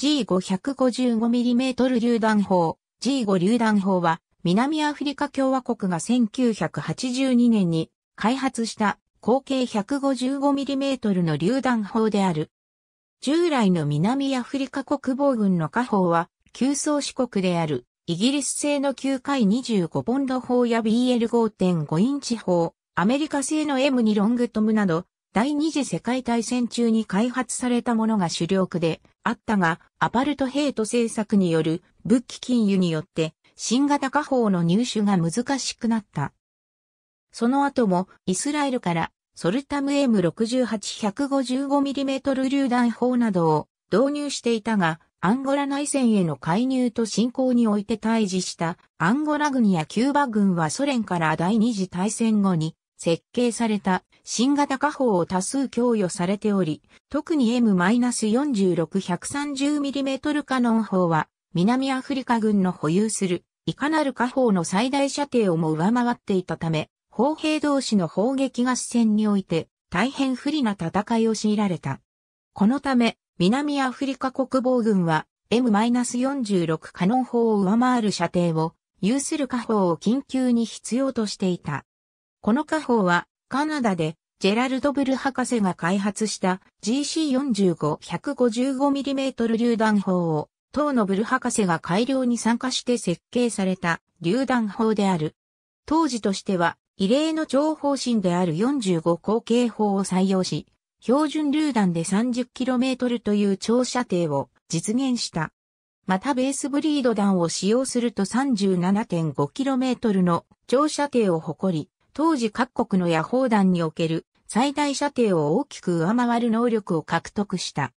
G555mm 榴弾砲 G5 榴弾砲は南アフリカ共和国が1982年に開発した口径 155mm の榴弾砲である。従来の南アフリカ国防軍の火砲は、急宗四国であるイギリス製の9回25ポンド砲や BL5.5 インチ砲、アメリカ製の M2 ロングトムなど、第二次世界大戦中に開発されたものが主力であったが、アパルトヘイト政策による武器禁輸によって新型火砲の入手が難しくなった。その後もイスラエルからソルタム M68-155mm 榴弾砲などを導入していたが、アンゴラ内戦への介入と侵攻において対峙したアンゴラ軍やキューバ軍はソ連から第二次大戦後に設計された新型火砲を多数供与されており、特に M-46-130mm カノン砲は南アフリカ軍の保有するいかなる火砲の最大射程をも上回っていたため、砲兵同士の砲撃合戦において大変不利な戦いを強いられた。このため、南アフリカ国防軍は M-46 カノン砲を上回る射程を有する火砲を緊急に必要としていた。この火砲は、カナダで、ジェラルド・ブル博士が開発した GC45-155mm 榴弾砲を、当のブル博士が改良に参加して設計された榴弾砲である。当時としては、異例の長方針である45口径砲を採用し、標準榴弾で 30km という長射程を実現した。またベースブリード弾を使用すると 37.5km の長射程を誇り、当時各国の野砲弾における最大射程を大きく上回る能力を獲得した。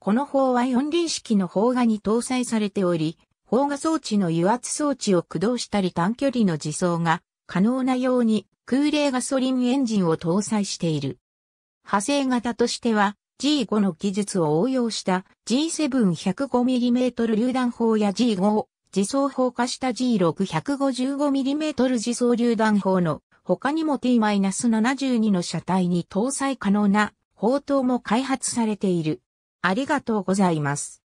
この砲は四輪式の砲画に搭載されており、砲画装置の油圧装置を駆動したり短距離の自走が可能なように空冷ガソリンエンジンを搭載している。派生型としては G5 の技術を応用した G7-105mm 榴弾砲や G5 を自走砲化した G6-155mm 自走榴弾砲の他にも T-72 の車体に搭載可能な砲塔も開発されている。ありがとうございます。